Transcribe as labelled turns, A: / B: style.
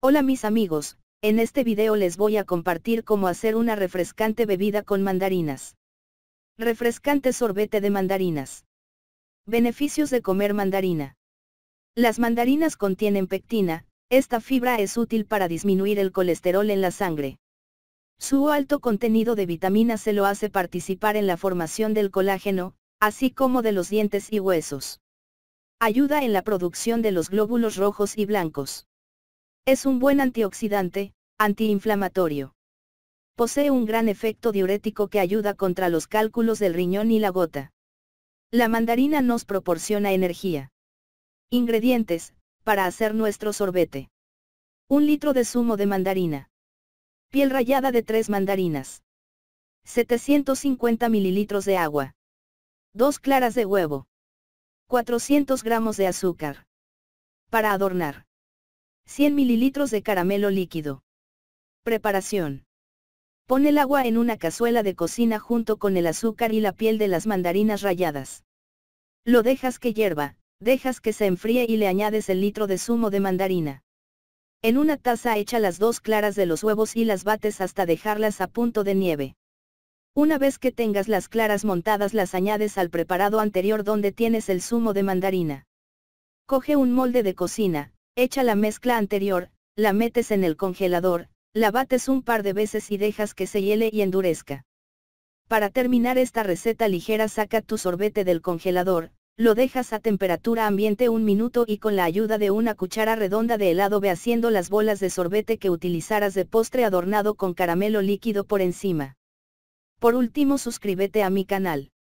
A: Hola mis amigos, en este video les voy a compartir cómo hacer una refrescante bebida con mandarinas. Refrescante sorbete de mandarinas. Beneficios de comer mandarina. Las mandarinas contienen pectina, esta fibra es útil para disminuir el colesterol en la sangre. Su alto contenido de vitamina se lo hace participar en la formación del colágeno, así como de los dientes y huesos. Ayuda en la producción de los glóbulos rojos y blancos. Es un buen antioxidante, antiinflamatorio. Posee un gran efecto diurético que ayuda contra los cálculos del riñón y la gota. La mandarina nos proporciona energía. Ingredientes, para hacer nuestro sorbete. Un litro de zumo de mandarina. Piel rallada de tres mandarinas. 750 mililitros de agua. Dos claras de huevo. 400 gramos de azúcar. Para adornar. 100 ml de caramelo líquido. Preparación. Pon el agua en una cazuela de cocina junto con el azúcar y la piel de las mandarinas ralladas. Lo dejas que hierva, dejas que se enfríe y le añades el litro de zumo de mandarina. En una taza echa las dos claras de los huevos y las bates hasta dejarlas a punto de nieve. Una vez que tengas las claras montadas las añades al preparado anterior donde tienes el zumo de mandarina. Coge un molde de cocina, Echa la mezcla anterior, la metes en el congelador, la bates un par de veces y dejas que se hiele y endurezca. Para terminar esta receta ligera saca tu sorbete del congelador, lo dejas a temperatura ambiente un minuto y con la ayuda de una cuchara redonda de helado ve haciendo las bolas de sorbete que utilizaras de postre adornado con caramelo líquido por encima. Por último suscríbete a mi canal.